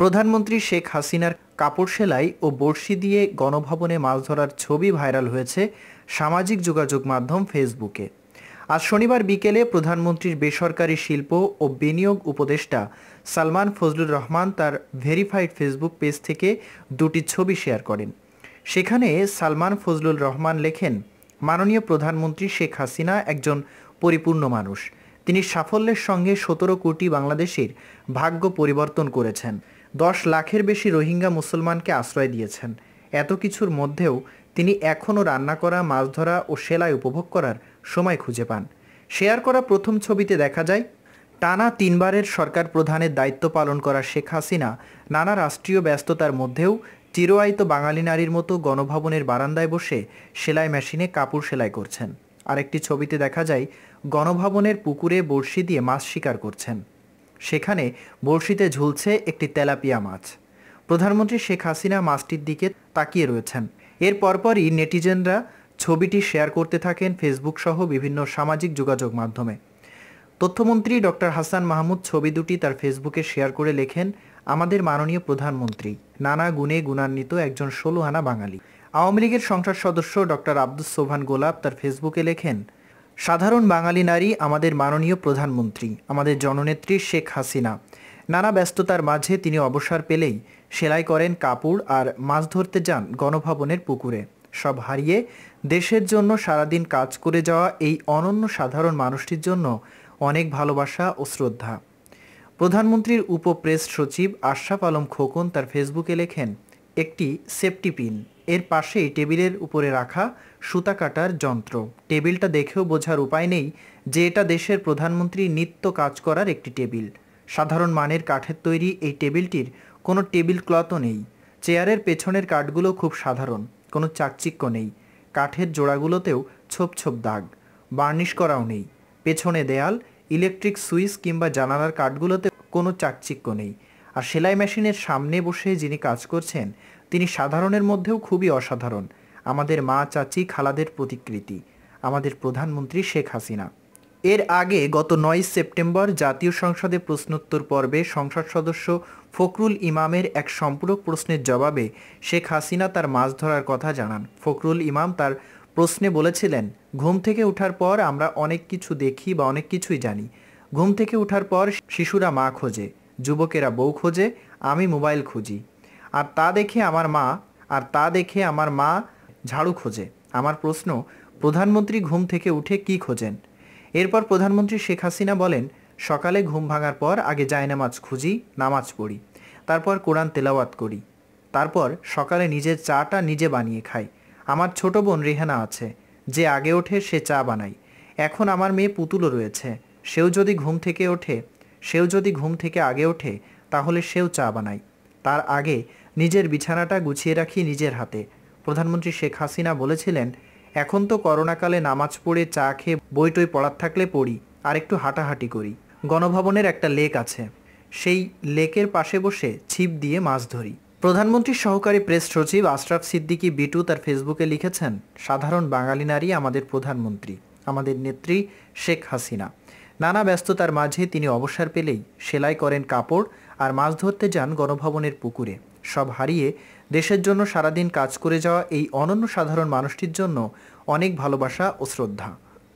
প্রধানমন্ত্রী শেখ হাসিনার কাপড় সেলাই ও বড়শি দিয়ে গণভবনে মাছ ধরার ছবি ভাইরাল হয়েছে সামাজিক যোগাযোগ মাধ্যম ফেসবুকে আজ শনিবার বিকেলে প্রধানমন্ত্রীর বেসরকারি শিল্প ও বিনিয়োগ উপদেষ্টা সালমান ফজলুর রহমান তার ভেরিফাইড ফেসবুক পেজ থেকে দুটি ছবি শেয়ার করেন সেখানে সালমান ফজলুল রহমান লেখেন মাননীয় প্রধানমন্ত্রী শেখ হাসিনা একজন পরিপূর্ণ মানুষ তিনি সাফল্যের সঙ্গে সতেরো কোটি বাংলাদেশের ভাগ্য পরিবর্তন করেছেন দশ লাখের বেশি রোহিঙ্গা মুসলমানকে আশ্রয় দিয়েছেন এত কিছুর মধ্যেও তিনি এখনও রান্না করা মাছ ধরা ও সেলাই উপভোগ করার সময় খুঁজে পান শেয়ার করা প্রথম ছবিতে দেখা যায় টানা তিনবারের সরকার প্রধানের দায়িত্ব পালন করা শেখ হাসিনা নানা রাষ্ট্রীয় ব্যস্ততার মধ্যেও চিরআয়িত বাঙালি নারীর মতো গণভবনের বারান্দায় বসে সেলাই মেশিনে কাপড় সেলাই করছেন আরেকটি ছবিতে দেখা যায় গণভবনের পুকুরে বড়শি দিয়ে মাছ শিকার করছেন সেখানে বড়শিতে ঝুলছে একটি তেলাপিয়া মাছ প্রধানমন্ত্রী শেখ হাসিনা মাছটির দিকে তাকিয়ে রয়েছেন এর পরপরই নেটিজেনরা ছবিটি শেয়ার করতে থাকেন ফেসবুক সহ বিভিন্ন সামাজিক যোগাযোগ মাধ্যমে তথ্যমন্ত্রী ডক্টর হাসান মাহমুদ ছবি দুটি তার ফেসবুকে শেয়ার করে লেখেন আমাদের মাননীয় প্রধানমন্ত্রী নানা গুণে গুণান্বিত একজন ষোলো আনা বাঙালি আওয়ামী লীগের সংসদ সদস্য ডক্টর আব্দুস সোভান গোলাপ তার ফেসবুকে লেখেন সাধারণ বাঙালি নারী আমাদের মাননীয় প্রধানমন্ত্রী আমাদের জননেত্রী শেখ হাসিনা নানা ব্যস্ততার মাঝে তিনি অবসর পেলেই সেলাই করেন কাপড় আর মাছ ধরতে যান গণভবনের পুকুরে সব হারিয়ে দেশের জন্য সারাদিন কাজ করে যাওয়া এই অনন্য সাধারণ মানুষটির জন্য অনেক ভালোবাসা ও শ্রদ্ধা প্রধানমন্ত্রীর উপপ্রেস সচিব আশরাফ আলম খোকন তার ফেসবুকে লেখেন একটি সেফটি পিন এর পাশেই টেবিলের উপরে রাখা সুতা কাটার যন্ত্র টেবিলটা দেখেও বোঝার উপায় নেই যে এটা দেশের প্রধানমন্ত্রী নিত্য কাজ করার একটি টেবিল সাধারণ মানের কাঠের তৈরি এই টেবিলটির কোনো টেবিল ক্লথও নেই চেয়ারের পেছনের কাঠগুলো খুব সাধারণ কোনো চাকচিক্য নেই কাঠের জোড়াগুলোতেও ছোপ ছোপ দাগ বার্নিশ করাও নেই পেছনে দেয়াল ইলেকট্রিক সুইচ কিংবা জানালার কাঠগুলোতে কোনো চাকচিক্য নেই আর সেলাই মেশিনের সামনে বসে যিনি কাজ করছেন তিনি সাধারণের মধ্যেও খুবই অসাধারণ আমাদের মা চাচি খালাদের প্রতিকৃতি আমাদের প্রধানমন্ত্রী শেখ হাসিনা এর আগে গত নয় সেপ্টেম্বর জাতীয় সংসদে প্রশ্নোত্তর পর্বে সংসদ সদস্য ফখরুল ইমামের এক সম্পূরক প্রশ্নের জবাবে শেখ হাসিনা তার মাছ ধরার কথা জানান ফখরুল ইমাম তার প্রশ্নে বলেছিলেন ঘুম থেকে উঠার পর আমরা অনেক কিছু দেখি বা অনেক কিছুই জানি ঘুম থেকে উঠার পর শিশুরা মা খোঁজে যুবকেরা বউ খোঁজে আমি মোবাইল খুঁজি আর তা দেখে আমার মা আর তা দেখে আমার মা ঝাড়ু খোঁজে আমার প্রশ্ন প্রধানমন্ত্রী ঘুম থেকে উঠে কি খোঁজেন এরপর প্রধানমন্ত্রী শেখ হাসিনা বলেন সকালে ঘুম ভাঙার পর আগে জায়নামাজ খুঁজি নামাজ পড়ি তারপর কোরআন তেলাওয়াত করি তারপর সকালে নিজের চাটা নিজে বানিয়ে খাই আমার ছোট বোন রেহানা আছে যে আগে ওঠে সে চা বানাই এখন আমার মেয়ে পুতুলও রয়েছে সেও যদি ঘুম থেকে ওঠে সেও যদি ঘুম থেকে আগে ওঠে তাহলে সেও চা বানায় তার আগে নিজের বিছানাটা গুছিয়ে রাখি নিজের হাতে প্রধানমন্ত্রী শেখ হাসিনা বলেছিলেন এখন তো করোনাকালে নামাজ পড়ে চা খেয়ে বই টই পড়ার থাকলে পড়ি আর একটু হাঁটাহাঁটি করি গণভবনের একটা লেক আছে সেই লেকের পাশে বসে ছিপ দিয়ে মাছ ধরি প্রধানমন্ত্রীর সহকারী প্রেস সচিব আশরাফ সিদ্দিকী বিটু তার ফেসবুকে লিখেছেন সাধারণ বাঙালি নারী আমাদের প্রধানমন্ত্রী আমাদের নেত্রী শেখ হাসিনা নানা ব্যস্ততার মাঝে তিনি অবসর পেলেই সেলাই করেন কাপড় আর মাছ ধরতে যান গণভবনের পুকুরে সব হারিয়ে দেশের জন্য সারাদিন কাজ করে যাওয়া এই অনন্য সাধারণ মানুষটির জন্য অনেক ভালোবাসা ও শ্রদ্ধা